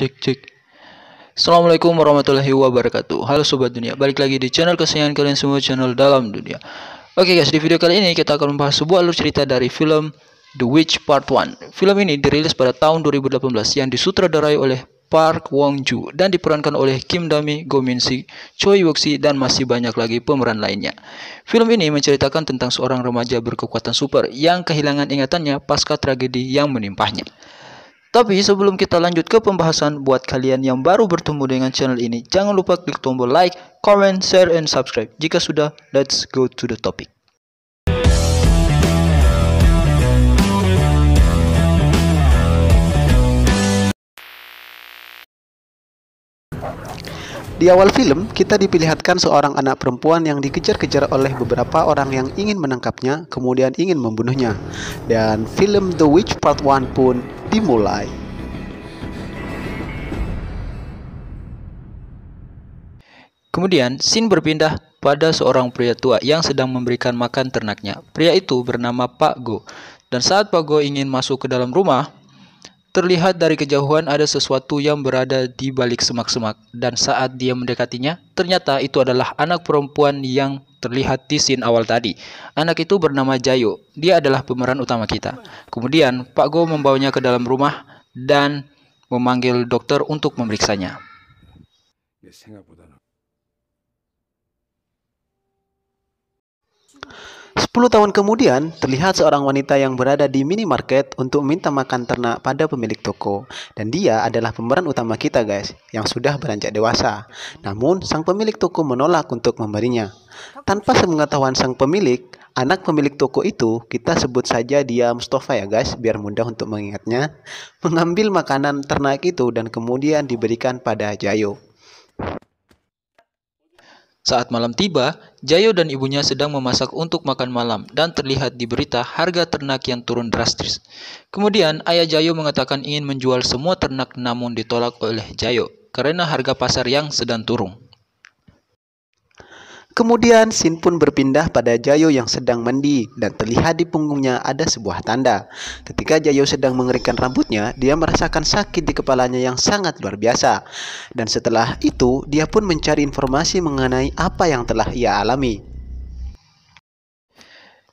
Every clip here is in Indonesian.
cek cek Assalamualaikum warahmatullahi wabarakatuh Halo Sobat Dunia, balik lagi di channel kesayangan kalian semua channel dalam dunia Oke guys, di video kali ini kita akan membahas sebuah alur cerita dari film The Witch Part 1 Film ini dirilis pada tahun 2018 yang disutradarai oleh Park Wong Ju dan diperankan oleh Kim Dami, Go Min Sik, Choi Wook Si dan masih banyak lagi pemeran lainnya. Film ini menceritakan tentang seorang remaja berkekuatan super yang kehilangan ingatannya pasca tragedi yang menimpahnya. Tapi sebelum kita lanjut ke pembahasan, buat kalian yang baru bertemu dengan channel ini, jangan lupa klik tombol like, comment, share, and subscribe. Jika sudah, let's go to the topic. Di awal film, kita dipilihatkan seorang anak perempuan yang dikejar-kejar oleh beberapa orang yang ingin menangkapnya, kemudian ingin membunuhnya. Dan film The Witch Part 1 pun dimulai. Kemudian, Sin berpindah pada seorang pria tua yang sedang memberikan makan ternaknya. Pria itu bernama Pak Go. Dan saat Pak Go ingin masuk ke dalam rumah, Terlihat dari kejauhan ada sesuatu yang berada di balik semak-semak, dan saat dia mendekatinya, ternyata itu adalah anak perempuan yang terlihat di scene awal tadi. Anak itu bernama Jayo, dia adalah pemeran utama kita. Kemudian, Pak Go membawanya ke dalam rumah dan memanggil dokter untuk memeriksanya. Ya, 10 tahun kemudian, terlihat seorang wanita yang berada di minimarket untuk minta makan ternak pada pemilik toko. Dan dia adalah pemeran utama kita guys, yang sudah beranjak dewasa. Namun, sang pemilik toko menolak untuk memberinya. Tanpa sepengetahuan sang pemilik, anak pemilik toko itu, kita sebut saja dia Mustafa ya guys, biar mudah untuk mengingatnya, mengambil makanan ternak itu dan kemudian diberikan pada Jayo. Saat malam tiba, Jayo dan ibunya sedang memasak untuk makan malam dan terlihat di berita harga ternak yang turun drastis. Kemudian, ayah Jayo mengatakan ingin menjual semua ternak namun ditolak oleh Jayo karena harga pasar yang sedang turun. Kemudian Sin pun berpindah pada Jayo yang sedang mandi dan terlihat di punggungnya ada sebuah tanda. Ketika Jayo sedang mengerikan rambutnya, dia merasakan sakit di kepalanya yang sangat luar biasa. Dan setelah itu, dia pun mencari informasi mengenai apa yang telah ia alami.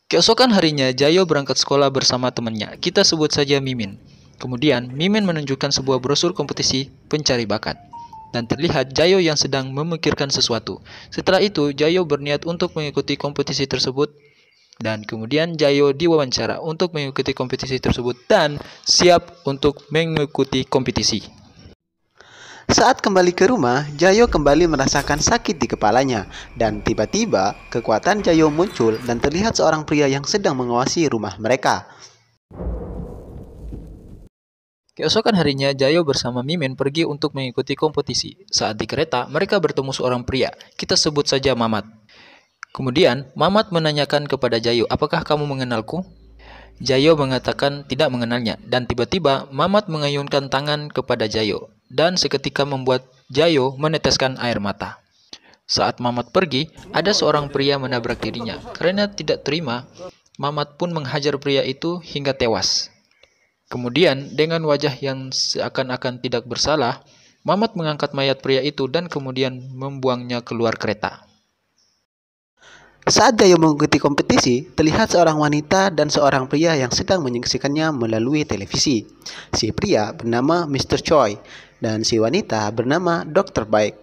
Keesokan harinya, Jayo berangkat sekolah bersama temannya. Kita sebut saja Mimin. Kemudian, Mimin menunjukkan sebuah brosur kompetisi pencari bakat dan terlihat Jayo yang sedang memikirkan sesuatu. Setelah itu, Jayo berniat untuk mengikuti kompetisi tersebut dan kemudian Jayo diwawancara untuk mengikuti kompetisi tersebut dan siap untuk mengikuti kompetisi. Saat kembali ke rumah, Jayo kembali merasakan sakit di kepalanya dan tiba-tiba kekuatan Jayo muncul dan terlihat seorang pria yang sedang mengawasi rumah mereka. Keesokan harinya, Jayo bersama Mimin pergi untuk mengikuti kompetisi. Saat di kereta, mereka bertemu seorang pria. Kita sebut saja Mamat. Kemudian, Mamat menanyakan kepada Jayo, apakah kamu mengenalku? Jayo mengatakan tidak mengenalnya, dan tiba-tiba Mamat mengayunkan tangan kepada Jayo, dan seketika membuat Jayo meneteskan air mata. Saat Mamat pergi, ada seorang pria menabrak dirinya. Karena tidak terima, Mamat pun menghajar pria itu hingga tewas. Kemudian, dengan wajah yang seakan-akan tidak bersalah, Mamat mengangkat mayat pria itu dan kemudian membuangnya keluar kereta. Saat Gayo mengikuti kompetisi, terlihat seorang wanita dan seorang pria yang sedang menyaksikannya melalui televisi. Si pria bernama Mr. Choi dan si wanita bernama Dr. Baik.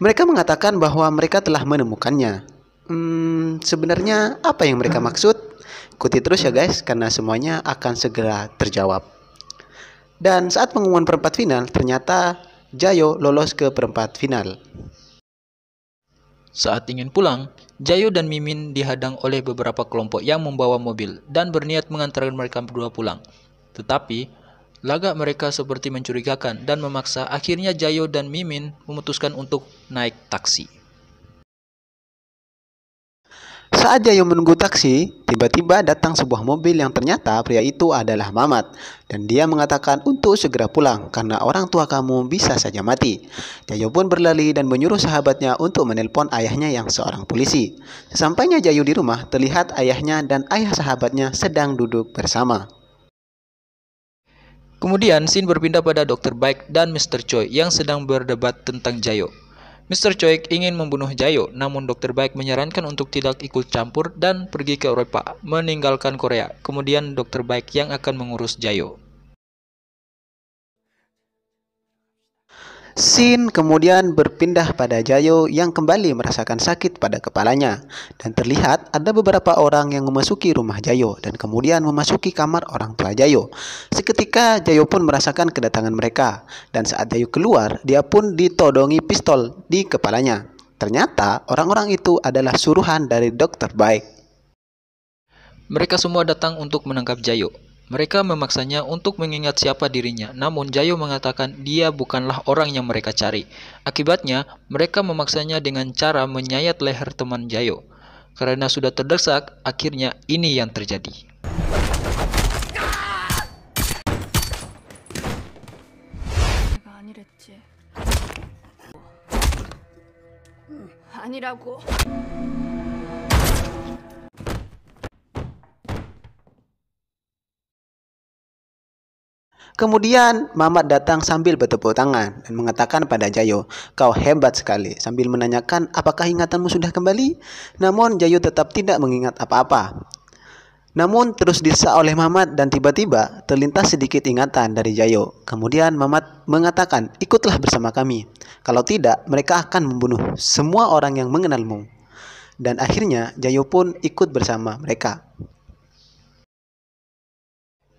Mereka mengatakan bahwa mereka telah menemukannya. Hmm, sebenarnya apa yang mereka hmm. maksud? Ikuti terus ya guys, karena semuanya akan segera terjawab. Dan saat pengumuman perempat final, ternyata Jayo lolos ke perempat final. Saat ingin pulang, Jayo dan Mimin dihadang oleh beberapa kelompok yang membawa mobil dan berniat mengantarkan mereka berdua pulang. Tetapi, laga mereka seperti mencurigakan dan memaksa akhirnya Jayo dan Mimin memutuskan untuk naik taksi saja yang menunggu taksi, tiba-tiba datang sebuah mobil yang ternyata pria itu adalah Mamat. Dan dia mengatakan untuk segera pulang karena orang tua kamu bisa saja mati. Jayu pun berlari dan menyuruh sahabatnya untuk menelpon ayahnya yang seorang polisi. Sesampainya Jayu di rumah, terlihat ayahnya dan ayah sahabatnya sedang duduk bersama. Kemudian Sin berpindah pada Dr. Baik dan Mr. Choi yang sedang berdebat tentang Jayo. Mr. Choi ingin membunuh Jayo, namun Dr. Baik menyarankan untuk tidak ikut campur dan pergi ke Eropa, meninggalkan Korea. Kemudian Dr. Baik yang akan mengurus Jayo. Sin kemudian berpindah pada Jayo yang kembali merasakan sakit pada kepalanya dan terlihat ada beberapa orang yang memasuki rumah Jayo dan kemudian memasuki kamar orang tua Jayo. Seketika Jayo pun merasakan kedatangan mereka dan saat Jayo keluar dia pun ditodongi pistol di kepalanya. Ternyata orang-orang itu adalah suruhan dari dokter baik. Mereka semua datang untuk menangkap Jayo, mereka memaksanya untuk mengingat siapa dirinya, namun Jayo mengatakan dia bukanlah orang yang mereka cari. Akibatnya, mereka memaksanya dengan cara menyayat leher teman Jayo. Karena sudah terdesak, akhirnya ini yang terjadi. Kemudian Mamat datang sambil bertepuk tangan dan mengatakan pada Jayo, kau hebat sekali sambil menanyakan apakah ingatanmu sudah kembali. Namun Jayo tetap tidak mengingat apa-apa. Namun terus disa oleh Mamat dan tiba-tiba terlintas sedikit ingatan dari Jayo. Kemudian Mamat mengatakan, ikutlah bersama kami. Kalau tidak, mereka akan membunuh semua orang yang mengenalmu. Dan akhirnya Jayo pun ikut bersama mereka.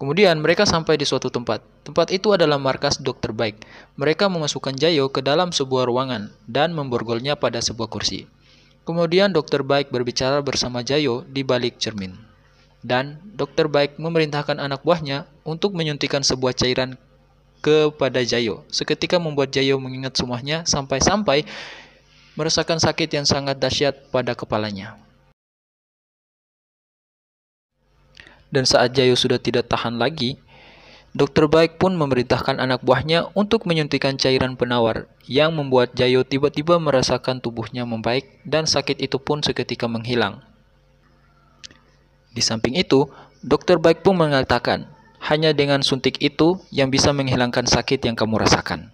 Kemudian mereka sampai di suatu tempat. Tempat itu adalah markas dokter baik. Mereka memasukkan Jayo ke dalam sebuah ruangan dan memborgolnya pada sebuah kursi. Kemudian dokter baik berbicara bersama Jayo di balik cermin. Dan dokter baik memerintahkan anak buahnya untuk menyuntikkan sebuah cairan kepada Jayo. Seketika membuat Jayo mengingat semuanya sampai-sampai merasakan sakit yang sangat dahsyat pada kepalanya. Dan saat Jayo sudah tidak tahan lagi, dokter baik pun memerintahkan anak buahnya untuk menyuntikkan cairan penawar yang membuat Jayo tiba-tiba merasakan tubuhnya membaik dan sakit itu pun seketika menghilang. Di samping itu, dokter baik pun mengatakan, hanya dengan suntik itu yang bisa menghilangkan sakit yang kamu rasakan.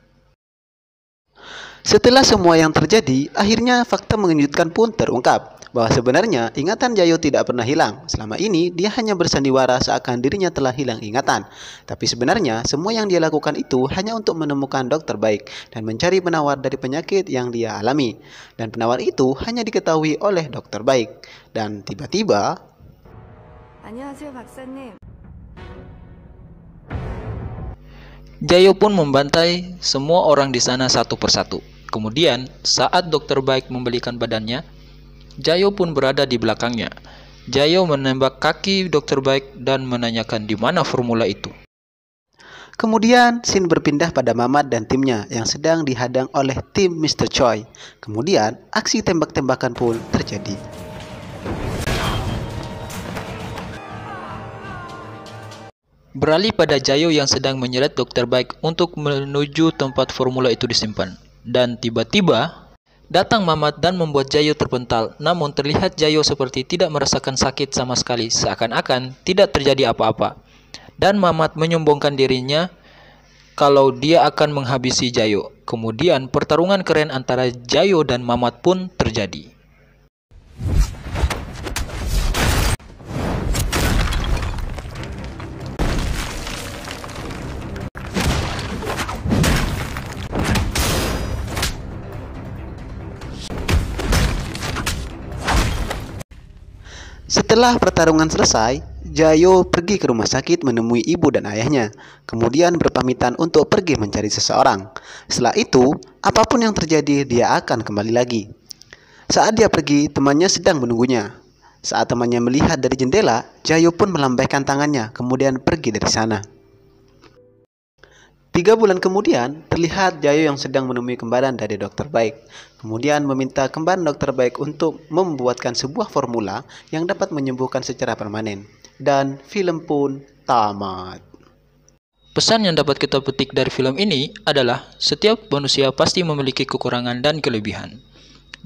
Setelah semua yang terjadi, akhirnya fakta mengejutkan pun terungkap bahwa sebenarnya ingatan Jayo tidak pernah hilang. Selama ini dia hanya bersandiwara seakan dirinya telah hilang ingatan. Tapi sebenarnya semua yang dia lakukan itu hanya untuk menemukan dokter baik dan mencari penawar dari penyakit yang dia alami. Dan penawar itu hanya diketahui oleh dokter baik. Dan tiba-tiba 안녕하세요, Jayo pun membantai semua orang di sana satu persatu. Kemudian, saat dokter baik membelikan badannya, Jayo pun berada di belakangnya. Jayo menembak kaki dokter baik dan menanyakan di mana formula itu. Kemudian, Sin berpindah pada Mamat dan timnya yang sedang dihadang oleh tim Mr. Choi. Kemudian, aksi tembak-tembakan pun terjadi. Beralih pada Jayo yang sedang menyeret Dr. baik untuk menuju tempat formula itu disimpan. Dan tiba-tiba, Datang Mamat dan membuat Jayo terpental, namun terlihat Jayo seperti tidak merasakan sakit sama sekali, seakan-akan tidak terjadi apa-apa. Dan Mamat menyombongkan dirinya kalau dia akan menghabisi Jayo. Kemudian pertarungan keren antara Jayo dan Mamat pun terjadi. Setelah pertarungan selesai, Jayo pergi ke rumah sakit menemui ibu dan ayahnya, kemudian berpamitan untuk pergi mencari seseorang. Setelah itu, apapun yang terjadi, dia akan kembali lagi. Saat dia pergi, temannya sedang menunggunya. Saat temannya melihat dari jendela, Jayo pun melambaikan tangannya, kemudian pergi dari sana. Tiga bulan kemudian, terlihat Jayo yang sedang menemui kembaran dari dokter baik. Kemudian meminta kembaran dokter baik untuk membuatkan sebuah formula yang dapat menyembuhkan secara permanen. Dan film pun tamat. Pesan yang dapat kita petik dari film ini adalah setiap manusia pasti memiliki kekurangan dan kelebihan.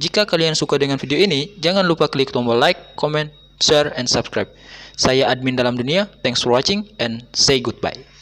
Jika kalian suka dengan video ini, jangan lupa klik tombol like, comment, share, and subscribe. Saya admin dalam dunia, thanks for watching, and say goodbye.